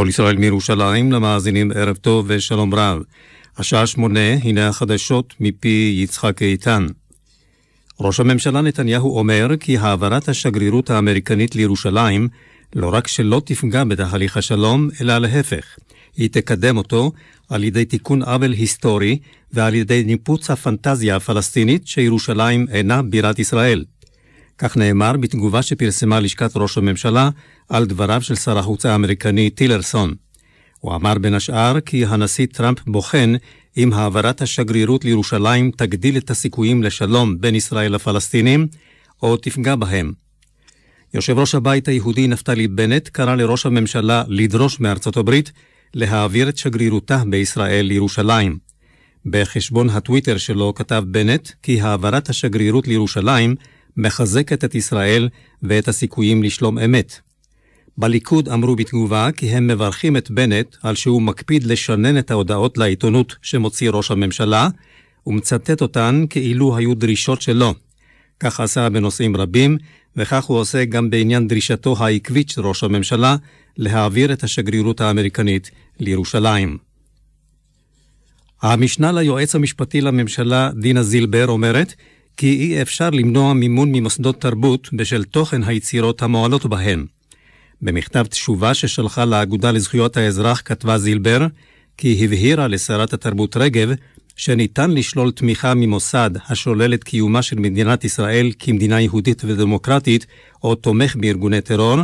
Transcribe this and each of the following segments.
כל ישראל מירושלים, למאזינים ערב טוב ושלום רב. השעה שמונה, הנה החדשות מפי יצחק איתן. ראש הממשלה נתניהו אומר כי העברת השגרירות האמריקנית לירושלים לא רק שלא תפגע בתהליך השלום, אלא להפך, היא תקדם אותו על ידי תיקון עוול היסטורי ועל ידי ניפוץ הפנטזיה הפלסטינית שירושלים אינה בירת ישראל. כך נאמר בתגובה שפרסמה לשכת ראש הממשלה על דבריו של שר החוץ האמריקני טילרסון. הוא אמר בין השאר כי הנשיא טראמפ בוחן אם העברת השגרירות לירושלים תגדיל את הסיכויים לשלום בין ישראל לפלסטינים, או תפגע בהם. יושב ראש הבית היהודי נפתלי בנט קרא לראש הממשלה לדרוש מארצות הברית להעביר את שגרירותה בישראל לירושלים. בחשבון הטוויטר שלו כתב בנט כי העברת השגרירות לירושלים מחזקת את ישראל ואת הסיכויים לשלום אמת. בליכוד אמרו בתגובה כי הם מברכים את בנט על שהוא מקפיד לשנן את ההודעות לעיתונות שמוציא ראש הממשלה, ומצטט אותן כאילו היו דרישות שלו. כך עשה בנושאים רבים, וכך הוא עושה גם בעניין דרישתו העקבית של ראש הממשלה להעביר את השגרירות האמריקנית לירושלים. המשנה ליועץ המשפטי לממשלה דינה זילבר אומרת כי אי אפשר למנוע מימון ממוסדות תרבות בשל תוכן היצירות המועלות בהן. במכתב תשובה ששלחה לאגודה לזכויות האזרח כתבה זילבר, כי הבהירה לשרת התרבות רגב שניתן לשלול תמיכה ממוסד השולל את קיומה של מדינת ישראל כמדינה יהודית ודמוקרטית, או תומך בארגוני טרור,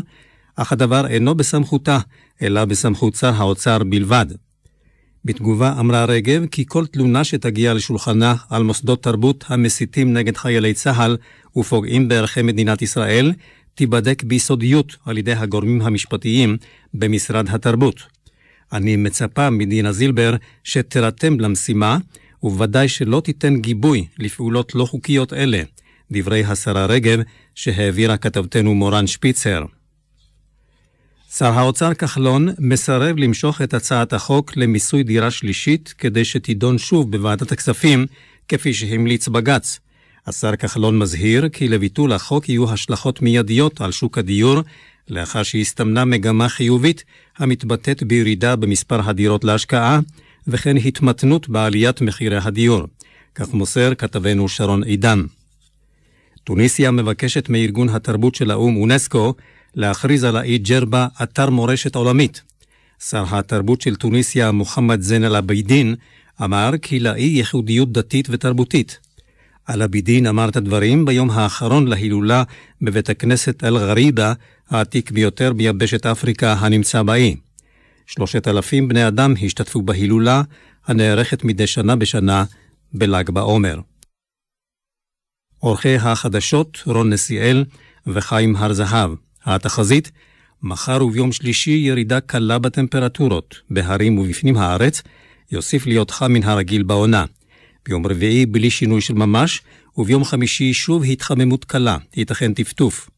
אך הדבר אינו בסמכותה, אלא בסמכות שר האוצר בלבד. בתגובה אמרה רגב כי כל תלונה שתגיע לשולחנה על מוסדות תרבות המסיתים נגד חיילי צה"ל ופוגעים בערכי מדינת ישראל, תיבדק ביסודיות על ידי הגורמים המשפטיים במשרד התרבות. אני מצפה מדינה זילבר שתירתם למשימה, ובוודאי שלא תיתן גיבוי לפעולות לא חוקיות אלה, דברי השרה רגב שהעבירה כתבתנו מורן שפיצר. שר האוצר כחלון מסרב למשוך את הצעת החוק למיסוי דירה שלישית כדי שתידון שוב בוועדת הכספים, כפי שהמליץ בג"ץ. השר כחלון מזהיר כי לביטול החוק יהיו השלכות מיידיות על שוק הדיור, לאחר שהסתמנה מגמה חיובית המתבטאת בירידה במספר הדירות להשקעה, וכן התמתנות בעליית מחירי הדיור. כך מוסר כתבנו שרון עידן. טוניסיה מבקשת מארגון התרבות של האו"ם אונסקו להכריז על האי ג'רבה אתר מורשת עולמית. שר התרבות של טוניסיה, מוחמד זן אל אבידין אמר כי לאי ייחודיות דתית ותרבותית. אל אבידין אמר את הדברים ביום האחרון להילולה בבית הכנסת אל-ע'ריבה, העתיק ביותר ביבשת אפריקה הנמצא באי. שלושת אלפים בני אדם השתתפו בהילולה, הנערכת מדי שנה בשנה בל"ג בעומר. עורכי החדשות רון נסיאל וחיים הר זהב. התחזית מחר וביום שלישי ירידה קלה בטמפרטורות, בהרים ובפנים הארץ, יוסיף להיות חם מן הרגיל בעונה. ביום רביעי בלי שינוי של ממש, וביום חמישי שוב התחממות קלה, ייתכן טפטוף.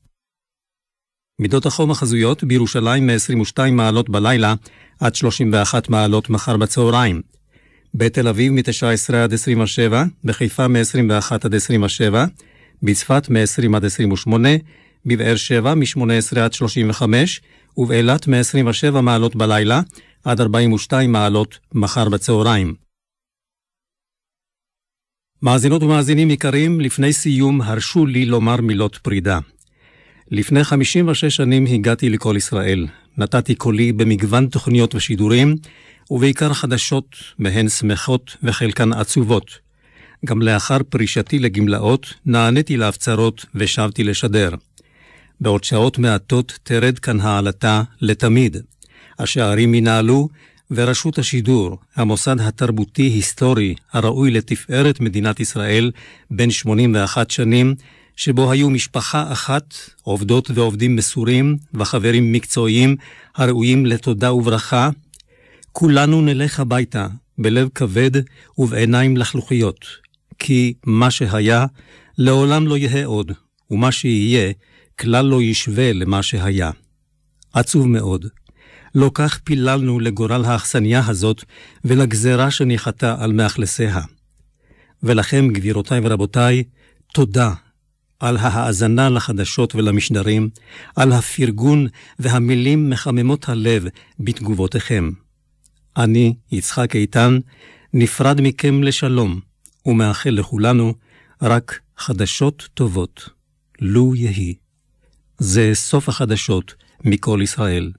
מידות החום החזויות בירושלים מ-22 מעלות בלילה עד 31 מעלות מחר בצהריים. בתל אביב מ-19 עד 27, בחיפה מ-21 עד 27, בצפת מ-20 עד 28, בבאר שבע מ-18 עד 35, ובאילת מ-27 מעלות בלילה עד 42 מעלות מחר בצהריים. מאזינות ומאזינים יקרים, לפני סיום הרשו לי לומר מילות פרידה. לפני 56 שנים הגעתי לכל ישראל. נתתי קולי במגוון תוכניות ושידורים, ובעיקר חדשות, מהן שמחות וחלקן עצובות. גם לאחר פרישתי לגמלאות, נעניתי להפצרות ושבתי לשדר. בעוד שעות מעטות תרד כאן העלתה לתמיד. השערים ינעלו, ורשות השידור, המוסד התרבותי-היסטורי הראוי לתפארת מדינת ישראל, בן 81 שנים, שבו היו משפחה אחת, עובדות ועובדים מסורים וחברים מקצועיים הראויים לתודה וברכה, כולנו נלך הביתה בלב כבד ובעיניים לחלוכיות, כי מה שהיה לעולם לא יהא עוד, ומה שיהיה כלל לא ישווה למה שהיה. עצוב מאוד. לא כך פיללנו לגורל האכסניה הזאת ולגזרה שניחתה על מאכלסיה. ולכם, גבירותיי ורבותיי, תודה על ההאזנה לחדשות ולמשדרים, על הפרגון והמילים מחממות הלב בתגובותיכם. אני, יצחק איתן, נפרד מכם לשלום, ומאחל לכולנו רק חדשות טובות. לו יהי. זה סוף החדשות מכל ישראל.